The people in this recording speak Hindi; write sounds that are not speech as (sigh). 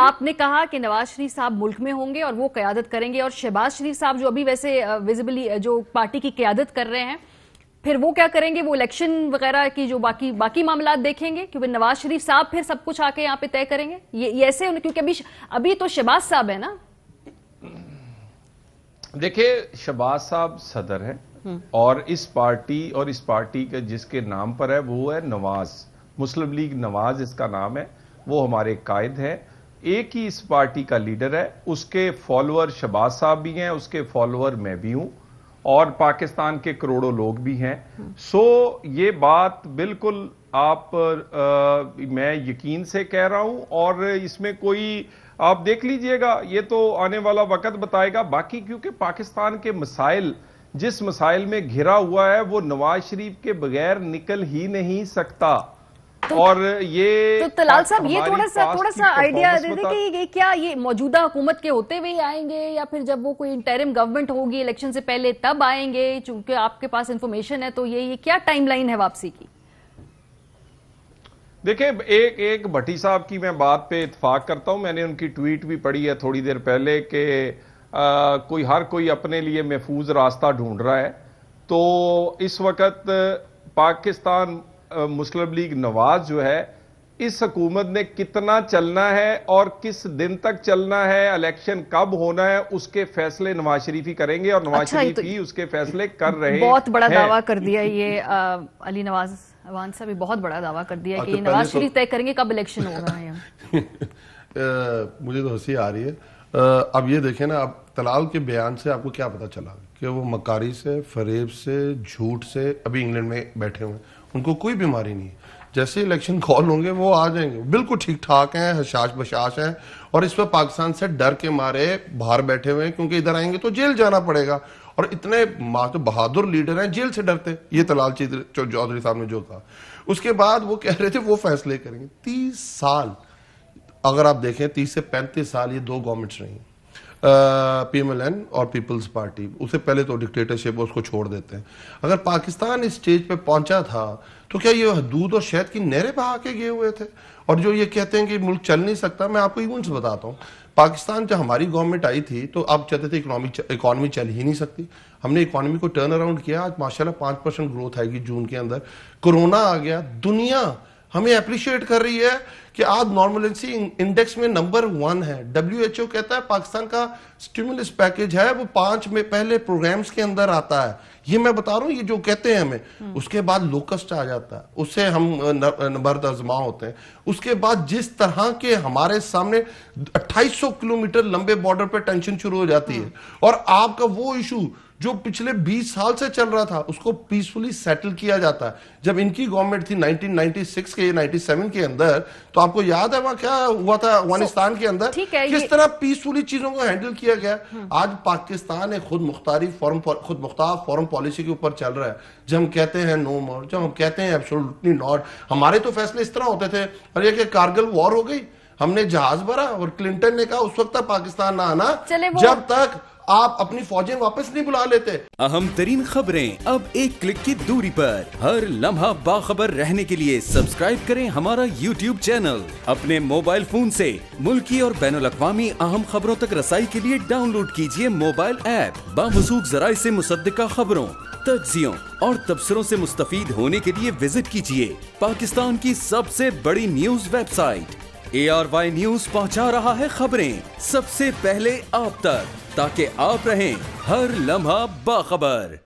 आपने कहा कि नवाज शरीफ साहब मुल्क में होंगे और वो क्यादत करेंगे और शहबाज शरीफ साहब जो अभी वैसे विजिबली जो पार्टी की क्यादत कर रहे हैं फिर वो क्या करेंगे वो इलेक्शन वगैरह की जो बाकी बाकी मामला देखेंगे क्योंकि नवाज शरीफ साहब फिर सब कुछ आके यहाँ पे तय करेंगे ये, ऐसे क्योंकि अभी अभी तो शहबाज साहब है ना देखिए शहबाज साहब सदर है हम्म। और इस पार्टी और इस पार्टी के जिसके नाम पर है वो है नवाज मुस्लिम लीग नवाज इसका नाम है वो हमारे कायद है एक ही इस पार्टी का लीडर है उसके फॉलोअर शबाज साहब भी हैं उसके फॉलोअर मैं भी हूं और पाकिस्तान के करोड़ों लोग भी हैं सो ये बात बिल्कुल आप आ, मैं यकीन से कह रहा हूं और इसमें कोई आप देख लीजिएगा ये तो आने वाला वक्त बताएगा बाकी क्योंकि पाकिस्तान के मसाइल जिस मसाइल में घिरा हुआ है वो नवाज शरीफ के बगैर निकल ही नहीं सकता तो और ये तो तलाल साहब ये थोड़ा सा थोड़ा सा आइडिया दे दे कि ये क्या ये मौजूदा हुकूमत के होते हुए आएंगे या फिर जब वो कोई इंटरिम गवर्नमेंट होगी इलेक्शन से पहले तब आएंगे चूंकि आपके पास इन्फॉर्मेशन है तो ये ये क्या टाइमलाइन है वापसी की देखिए एक एक भट्टी साहब की मैं बात पे इतफाक करता हूं मैंने उनकी ट्वीट भी पढ़ी है थोड़ी देर पहले कि कोई हर कोई अपने लिए महफूज रास्ता ढूंढ रहा है तो इस वक्त पाकिस्तान मुस्लिम लीग नवाज जो है इस हुकूमत ने कितना चलना है और किस दिन तक चलना है इलेक्शन कब होना है उसके फैसले नवाज शरीफ ही करेंगे और नवाज अच्छा, शरीफ तो ही उसके फैसले कर रहे हैं बहुत बड़ा दावा कर दिया ये आ, अली नवाज अवान साहब बहुत बड़ा दावा कर दिया कि नवाज शरीफ तय करेंगे कब इलेक्शन होगा (laughs) मुझे तो हंसी आ रही है अब ये देखें ना अब तलाल के बयान से आपको क्या पता चला कि वो मकारी से फरेब से झूठ से अभी इंग्लैंड में बैठे हुए हैं उनको कोई बीमारी नहीं है जैसे इलेक्शन कॉल होंगे वो आ जाएंगे बिल्कुल ठीक ठाक हैं हशाश बशाश हैं और इस पर पाकिस्तान से डर के मारे बाहर बैठे हुए हैं क्योंकि इधर आएंगे तो जेल जाना पड़ेगा और इतने तो बहादुर लीडर हैं जेल से डरते ये तलाल चौधरी साहब ने जो कहा उसके बाद वो कह रहे थे वो फैसले करेंगे तीस साल अगर आप देखें तीस से पैंतीस साल ये दो गवर्नमेंट्स रही पी एम एल एन और पीपल्स पार्टी उससे पहले तो डिक्टेटरशिप उसको छोड़ देते हैं अगर पाकिस्तान इस स्टेज पे पहुंचा था तो क्या ये दूध और शहद की नहरें बहा के गए हुए थे और जो ये कहते हैं कि मुल्क चल नहीं सकता मैं आपको इवन से बताता हूँ पाकिस्तान जब हमारी गवर्नमेंट आई थी तो आप चाहते थे इकोनॉमी इकोनॉमी चल ही नहीं सकती हमने इकोनॉमी को टर्न अराउंड किया आज माशाल्लाह पाँच परसेंट ग्रोथ आएगी जून के अंदर कोरोना आ गया दुनिया हमें अप्रिशिएट कर रही है कि आज नॉर्मलेंसी इंडेक्स में नंबर वन है डब्ल्यू कहता है पाकिस्तान का स्टिमुलस पैकेज है वो पांच में पहले प्रोग्राम्स के अंदर आता है ये मैं बता रहा हूँ ये जो कहते हैं हमें हम्म। उसके बाद लोकस्ट आ जाता है उससे हम नंबर आजमा होते हैं उसके बाद जिस तरह के हमारे सामने 2800 किलोमीटर लंबे बॉर्डर पर टेंशन शुरू हो जाती है हम्म। और आपका वो इशू जो पिछले 20 साल से चल रहा था उसको पीसफुली सेटल किया जाता है जब इनकी गवर्नमेंट थी 1996 के 97 के अंदर तो आपको याद है वहां क्या हुआ था अफगानिस्तान so, के अंदर किस तरह पीसफुली चीजों को हैंडल किया गया हम्म। आज पाकिस्तान एक खुद मुख्तारी फॉरम खुद मुख्तार फॉरम पॉलिसी के ऊपर चल रहा है जब हम कहते हैं नो मोर जब हम कहते हैं एब्सोल्युटली नॉट हमारे तो फैसले इस तरह होते थे अरे कि कारगिल वॉर हो गई हमने जहाज भरा और क्लिंटन ने कहा उस वक्त तक पाकिस्तान ना आना जब तक आप अपनी फौजें वापस नहीं बुला लेते अहम तरीन खबरें अब एक क्लिक की दूरी पर हर लम्हा बाखबर रहने के लिए सब्सक्राइब करें हमारा यूट्यूब चैनल अपने मोबाइल फोन से मुल्की और बैन अवी अहम खबरों तक रसाई के लिए डाउनलोड कीजिए मोबाइल ऐप बामसूख जराये ऐसी मुसदा खबरों तजियों और तबसरों ऐसी मुस्तफ होने के लिए विजिट कीजिए पाकिस्तान की सबसे बड़ी news website A R Y news पहुंचा रहा है खबरें सबसे पहले आप तक ताकि आप रहें हर लम्हा बाखबर